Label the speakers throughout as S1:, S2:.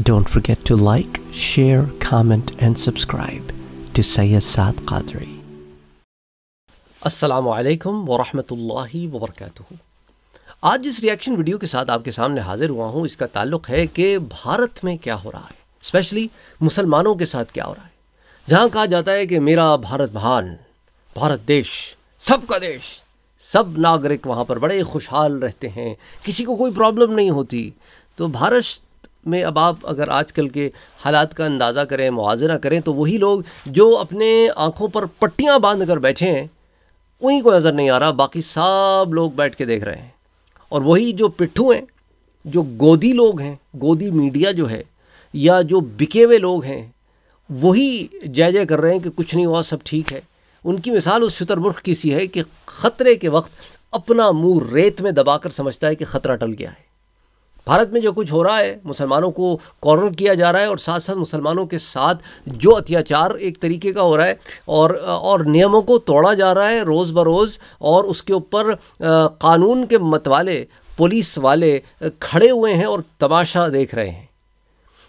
S1: Don't forget to like, share, comment and subscribe to Sayyid Saad Qadri. wa rahmatullahi wa वबरकातुहू आज जिस reaction video के साथ आपके सामने हाजिर हुआ हूँ इसका ताल्लुक है कि भारत में क्या हो रहा है स्पेशली मुसलमानों के साथ क्या हो रहा है जहाँ कहा जाता है कि मेरा भारत महान भारत देश सबका देश सब नागरिक वहाँ पर बड़े खुशहाल रहते हैं किसी को कोई प्रॉब्लम नहीं होती तो भारत में अब आप अगर आजकल के हालात का अंदाज़ा करें मुआजना करें तो वही लोग जो अपने आँखों पर पट्टियाँ बांध कर बैठे हैं उन्हीं को नज़र नहीं आ रहा बाकी सब लोग बैठ के देख रहे हैं और वही जो पिट्ठू हैं जो गोदी लोग हैं गोदी मीडिया जो है या जो बिके हुए लोग हैं वही जय जय कर रहे हैं कि कुछ नहीं हुआ सब ठीक है उनकी मिसाल उस शुतरमुर्ख की सी है कि ख़तरे के वक्त अपना मुंह रेत में दबाकर समझता है कि ख़तरा टल गया है भारत में जो कुछ हो रहा है मुसलमानों को कॉर्नर किया जा रहा है और साथ साथ मुसलमानों के साथ जो अत्याचार एक तरीके का हो रहा है और और नियमों को तोड़ा जा रहा है रोज़ बरोज़ और उसके ऊपर कानून के मतवाले पुलिस वाले खड़े हुए हैं और तमाशा देख रहे हैं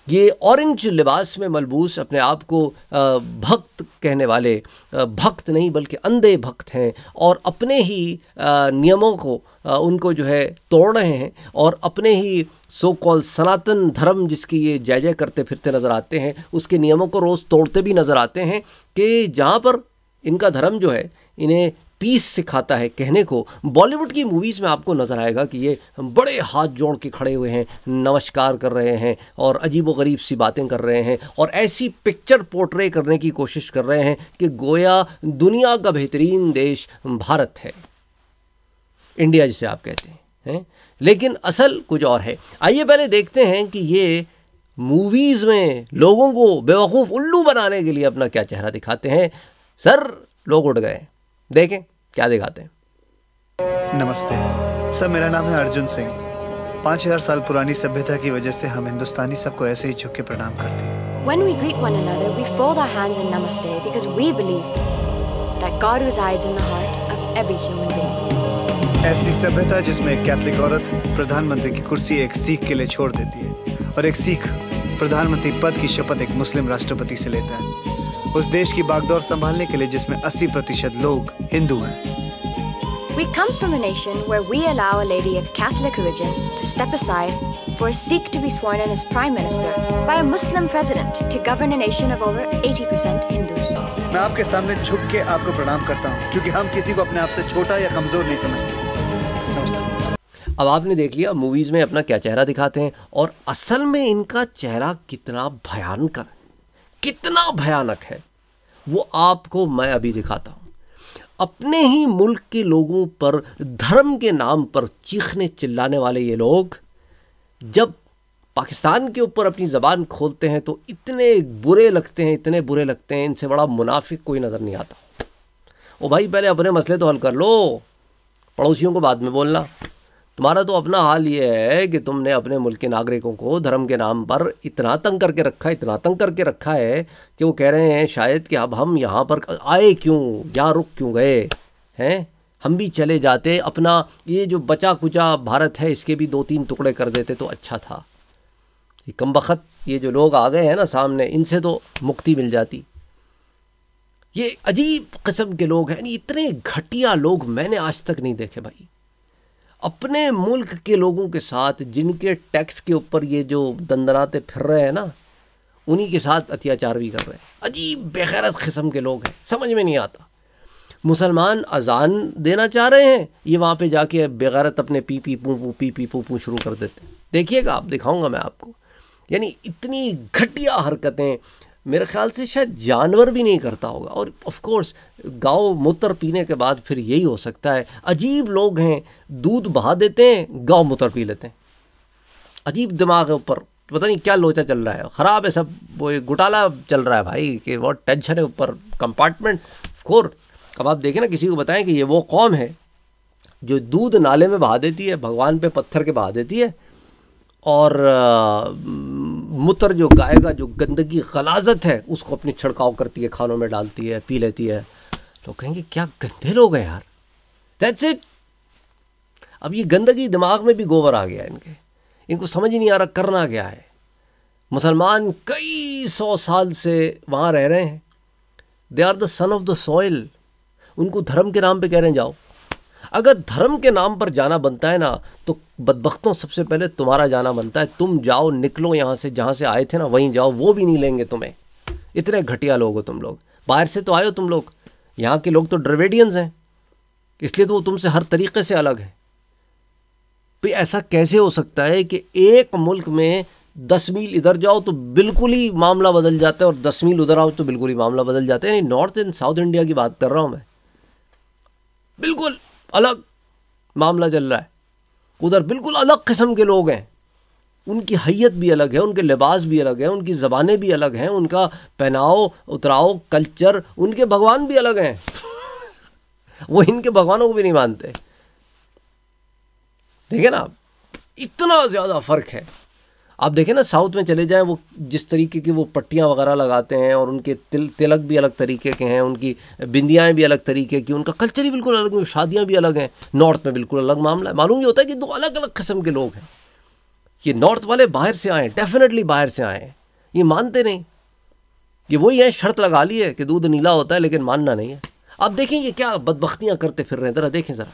S1: ये ऑरेंज लिबास में मलबूस अपने आप को भक्त कहने वाले भक्त नहीं बल्कि अंधे भक्त हैं और अपने ही नियमों को उनको जो है तोड़ रहे हैं और अपने ही सो कॉल सनातन धर्म जिसकी ये जय जय करते फिरते नज़र आते हैं उसके नियमों को रोज़ तोड़ते भी नज़र आते हैं कि जहाँ पर इनका धर्म जो है इन्हें पीस सिखाता है कहने को बॉलीवुड की मूवीज़ में आपको नज़र आएगा कि ये बड़े हाथ जोड़ के खड़े हुए हैं नमस्कार कर रहे हैं और अजीब गरीब सी बातें कर रहे हैं और ऐसी पिक्चर पोर्ट्रे करने की कोशिश कर रहे हैं कि गोया दुनिया का बेहतरीन देश भारत है इंडिया जिसे आप कहते हैं हैं लेकिन असल कुछ और है आइए पहले देखते हैं कि ये मूवीज़ में लोगों को बेवकूफ़ उल्लू बनाने के लिए अपना क्या चेहरा दिखाते हैं सर लोग उठ गए देखें क्या दिखाते हैं नमस्ते सर मेरा नाम है अर्जुन सिंह पाँच हजार साल पुरानी सभ्यता की वजह से हम हिंदुस्तानी सबको ऐसे ही झुक के प्रणाम करते हैं When we greet one another, we fold our hands in namaste because we believe that God resides in the heart of every human being. ऐसी सभ्यता जिसमें एक कैथलिक औरत प्रधानमंत्री की कुर्सी एक सिख के लिए छोड़ देती है और एक सिख प्रधानमंत्री पद की शपथ एक मुस्लिम राष्ट्रपति से लेता है उस देश की बागडोर संभालने के लिए जिसमें 80 प्रतिशत लोग हिंदू हैं We come from a nation where we allow a lady of Catholic origin to step aside for a Sikh to be sworn in as Prime Minister by a Muslim president to govern a nation of over 80% Hindus. मैं आपके सामने झुक के आपको प्रणाम करता हूं क्योंकि हम किसी को अपने आप से छोटा या कमजोर नहीं समझते अब आपने देख लिया मूवीज में अपना क्या चेहरा दिखाते हैं और असल में इनका चेहरा कितना भयानक है कितना भयानक है वो आपको मैं अभी दिखाता हूँ अपने ही मुल्क के लोगों पर धर्म के नाम पर चीखने चिल्लाने वाले ये लोग जब पाकिस्तान के ऊपर अपनी ज़बान खोलते हैं तो इतने बुरे लगते हैं इतने बुरे लगते हैं इनसे बड़ा मुनाफिक कोई नज़र नहीं आता ओ भाई पहले अपने मसले तो हल कर लो पड़ोसियों को बाद में बोलना तुम्हारा तो अपना हाल ये है कि तुमने अपने मुल्क के नागरिकों को धर्म के नाम पर इतना तंग करके रखा है इतना तंग करके रखा है कि वो कह रहे हैं शायद कि अब हम यहाँ पर आए क्यों यहाँ रुक क्यों गए हैं हम भी चले जाते अपना ये जो बचा कुचा भारत है इसके भी दो तीन टुकड़े कर देते तो अच्छा था ये कम वक़्त ये जो लोग आ गए हैं ना सामने इनसे तो मुक्ति मिल जाती ये अजीब कस्म के लोग हैं इतने घटिया लोग मैंने आज तक नहीं देखे भाई अपने मुल्क के लोगों के साथ जिनके टैक्स के ऊपर ये जो दंदनाते फिर रहे हैं ना उन्हीं के साथ अत्याचार भी कर रहे हैं अजीब बेगैरत किस्म के लोग हैं समझ में नहीं आता मुसलमान अजान देना चाह रहे हैं ये वहाँ पे जाके बेगैरत अपने पी पी पू पू पी पी पू पू शुरू कर देते हैं देखिएगा आप दिखाऊंगा मैं आपको यानी इतनी घटिया हरकतें मेरे ख्याल से शायद जानवर भी नहीं करता होगा और ऑफ कोर्स गाँव मूत्र पीने के बाद फिर यही हो सकता है अजीब लोग हैं दूध बहा देते हैं गाँव मूत्र पी लेते हैं अजीब दिमाग है ऊपर पता नहीं क्या लोचा चल रहा है ख़राब है सब वो एक घोटाला चल रहा है भाई कि बहुत टेंशन है ऊपर कंपार्टमेंट खोर अब आप देखें ना किसी को बताएं कि ये वो कौम है जो दूध नाले में बहा देती है भगवान पे पत्थर के बहा देती है और आ, मुतर जो गाय का जो गंदगी गलाजत है उसको अपनी छिड़काव करती है खानों में डालती है पी लेती है तो कहेंगे क्या गंदे लोग हैं यार दैट्स इट अब ये गंदगी दिमाग में भी गोबर आ गया इनके इनको समझ ही नहीं आ रहा करना क्या है मुसलमान कई सौ साल से वहाँ रह रहे हैं they are the son of the soil उनको धर्म के नाम पे कह रहे हैं जाओ अगर धर्म के नाम पर जाना बनता है ना तो बदबख्तों सबसे पहले तुम्हारा जाना बनता है तुम जाओ निकलो यहाँ से जहाँ से आए थे ना वहीं जाओ वो भी नहीं लेंगे तुम्हें इतने घटिया लोग हो तुम लोग बाहर से तो आए हो तुम लोग यहाँ के लोग तो ड्रवेडियंस हैं इसलिए तो वो तुमसे हर तरीके से अलग है भाई तो ऐसा कैसे हो सकता है कि एक मुल्क में दस मील इधर जाओ तो बिल्कुल ही मामला बदल जाता है और दस मील उधर आओ तो बिल्कुल ही मामला बदल जाता है यानी नॉर्थ एंड साउथ इंडिया की बात कर रहा हूँ मैं बिल्कुल अलग मामला चल रहा है उधर बिल्कुल अलग किस्म के लोग हैं उनकी हैयत भी अलग है उनके लिबास भी अलग है उनकी ज़बानें भी अलग हैं उनका पहनाव उतराव कल्चर उनके भगवान भी अलग हैं वो इनके भगवानों को भी नहीं मानते ठीक है ना इतना ज़्यादा फ़र्क है आप देखें ना साउथ में चले जाएं वो जिस तरीके की वो पट्टियाँ वगैरह लगाते हैं और उनके तिल तिलक भी अलग तरीके के हैं उनकी बिंदियाएँ भी अलग तरीके की उनका कल्चर ही बिल्कुल अलग शादियाँ भी अलग हैं नॉर्थ में बिल्कुल अलग मामला है मालूम ये होता है कि दो अलग अलग किस्म के लोग हैं ये नॉर्थ वाले बाहर से आए डेफिनेटली बाहर से आए ये मानते नहीं ये वही है शर्त लगा ली है कि दूध नीला होता है लेकिन मानना नहीं है आप देखें ये क्या बदबख्तियाँ करते फिर रहे हैं ज़रा देखें ज़रा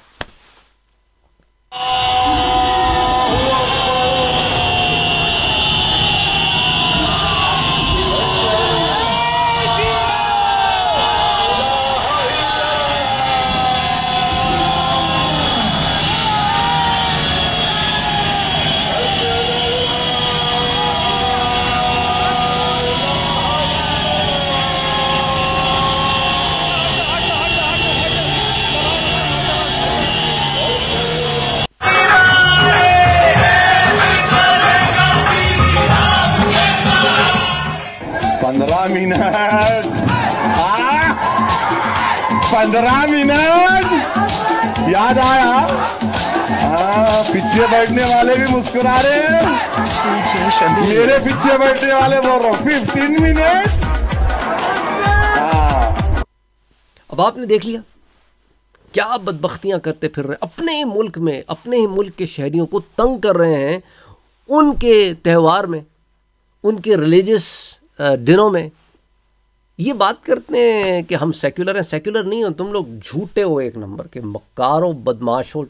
S1: पंद्रह मिनट याद आया हाँ पीछे बैठने वाले भी मुस्कुरा रहे हैं मेरे पीछे बैठने वाले बोल रहे फिफ्टीन मिनट हाँ। अब आपने देख लिया क्या बदबख्तियां करते फिर रहे अपने ही मुल्क में अपने ही मुल्क के शहरियों को तंग कर रहे हैं उनके त्यौहार में उनके रिलीजियस दिनों में ये बात करते हैं कि हम सेक्युलर हैं सेक्युलर नहीं हो तुम लोग झूठे हो एक नंबर के बदमाश बदमाशों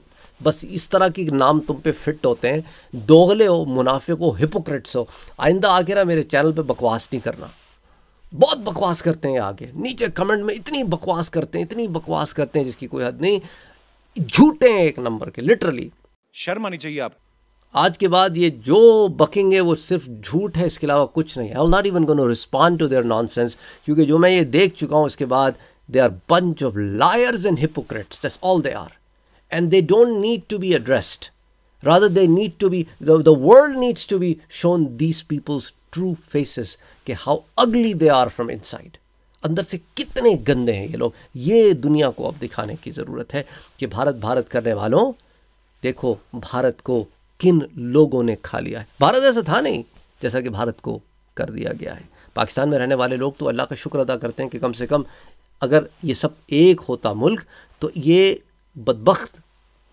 S1: बस इस तरह की नाम तुम पे फिट होते हैं दोगले हो मुनाफे को हिपोक्रेट्स हो आइंदा आके ना मेरे चैनल पे बकवास नहीं करना बहुत बकवास करते हैं आगे नीचे कमेंट में इतनी बकवास करते हैं इतनी बकवास करते हैं जिसकी कोई हद नहीं झूठे हैं एक नंबर के लिटरली शर्म आनी चाहिए आपको आज के बाद ये जो बकेंगे वो सिर्फ झूठ है इसके अलावा कुछ नहीं है not even gonna respond to their non क्योंकि जो मैं ये देख चुका हूँ उसके बाद they are bunch of liars and hypocrites that's all they are and they don't need to be addressed rather they need to be the world needs to be shown these peoples true true के how ugly they are from from अंदर से कितने गंदे हैं ये लोग ये दुनिया को अब दिखाने की ज़रूरत है कि भारत भारत करने वालों देखो भारत को किन लोगों ने खा लिया है भारत ऐसा था नहीं जैसा कि भारत को कर दिया गया है पाकिस्तान में रहने वाले लोग तो अल्लाह का शुक्र अदा करते हैं कि कम से कम अगर ये सब एक होता मुल्क तो ये बदबख्त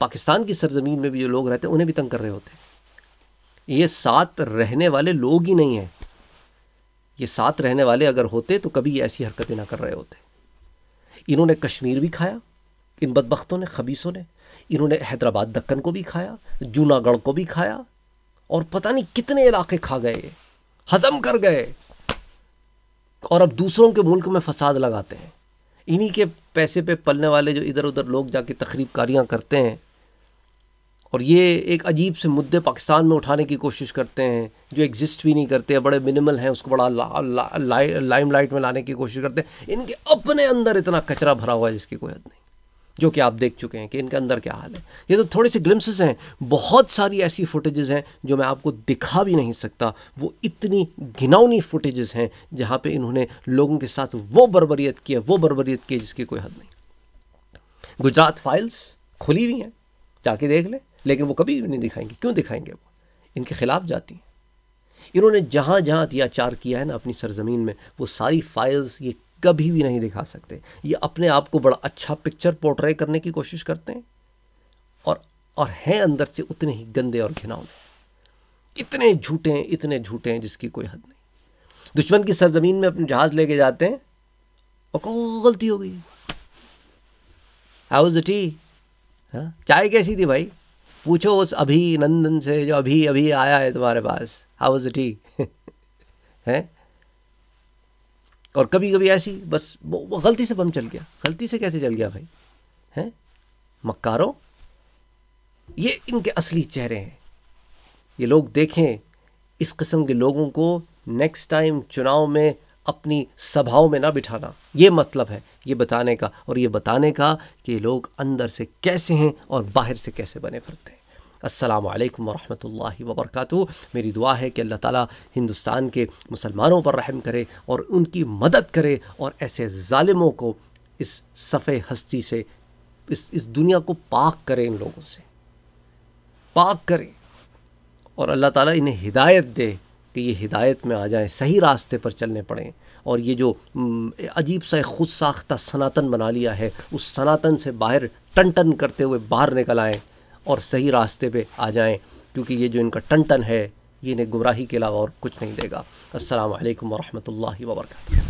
S1: पाकिस्तान की सरजमीन में भी जो लोग रहते हैं उन्हें भी तंग कर रहे होते हैं ये साथ रहने वाले लोग ही नहीं हैं ये साथ रहने वाले अगर होते तो कभी ये ऐसी हरकतें ना कर रहे होते इन्होंने कश्मीर भी खाया इन बदबख्तों ने खबीसों ने इन्होंने हैदराबाद दक्कन को भी खाया जूनागढ़ को भी खाया और पता नहीं कितने इलाके खा गए हजम कर गए और अब दूसरों के मुल्क में फसाद लगाते हैं इन्हीं के पैसे पे पलने वाले जो इधर उधर लोग जाके तकरीब कारियाँ करते हैं और ये एक अजीब से मुद्दे पाकिस्तान में उठाने की कोशिश करते हैं जो एग्जिस्ट भी नहीं करते बड़े मिनिमल हैं उसको बड़ा ला, ला, ला, लाइम लाइट में लाने की कोशिश करते हैं इनके अपने अंदर इतना कचरा भरा हुआ है जिसकी कोई हद नहीं जो कि आप देख चुके हैं कि इनके अंदर क्या हाल है ये तो थोड़े से ग्लिम्सेस हैं बहुत सारी ऐसी फुटेजेस हैं जो मैं आपको दिखा भी नहीं सकता वो इतनी घिनौनी फुटेजेस हैं जहाँ पे इन्होंने लोगों के साथ वो बरबरीत किया वो बरबरीत की जिसकी कोई हद नहीं गुजरात फाइल्स खुली हुई हैं जाके देख लें लेकिन वो कभी भी नहीं दिखाएंगे क्यों दिखाएंगे वो इनके ख़िलाफ़ जाती हैं इन्होंने जहाँ जहाँ अत्याचार किया है ना अपनी सरजमीन में वो सारी फाइल्स ये कभी भी नहीं दिखा सकते ये अपने आप को बड़ा अच्छा पिक्चर पोर्ट्रे करने की कोशिश करते हैं और और हैं अंदर से उतने ही गंदे और घिनावने इतने झूठे हैं इतने झूठे हैं जिसकी कोई हद नहीं दुश्मन की सरजमीन में अपने जहाज़ लेके जाते हैं और कौन गलती हो गई हाउ इज़ टी हाँ चाय कैसी थी भाई पूछो उस अभी नंदन से जो अभी अभी आया है तुम्हारे पास हाउ इज़ टी हैं और कभी कभी ऐसी बस वो, वो गलती से बम चल गया गलती से कैसे चल गया भाई हैं मक्कारों ये इनके असली चेहरे हैं ये लोग देखें इस किस्म के लोगों को नेक्स्ट टाइम चुनाव में अपनी सभाओं में ना बिठाना ये मतलब है ये बताने का और ये बताने का कि लोग अंदर से कैसे हैं और बाहर से कैसे बने फिरते हैं असलकम वरम् वबरक मेरी दुआ है कि अल्लाह ताली हिंदुस्तान के मुसलमानों पर रहम करे और उनकी मदद करे और ऐसे ालिमों को इस सफ़े हस्ती से इस इस दुनिया को पाक करें इन लोगों से पाक करें और अल्लाह ताला इन्हें हिदायत दे कि ये हिदायत में आ जाएं सही रास्ते पर चलने पड़ें और ये जो अजीब सा खुद साख्ता सनातन बना लिया है उस सनातन से बाहर टन टन करते हुए बाहर निकल आएँ और सही रास्ते पे आ जाएं क्योंकि ये जो इनका टन टन है ये इन्हें गुमराही के अलावा और कुछ नहीं देगा असलकम वरहमल वर्का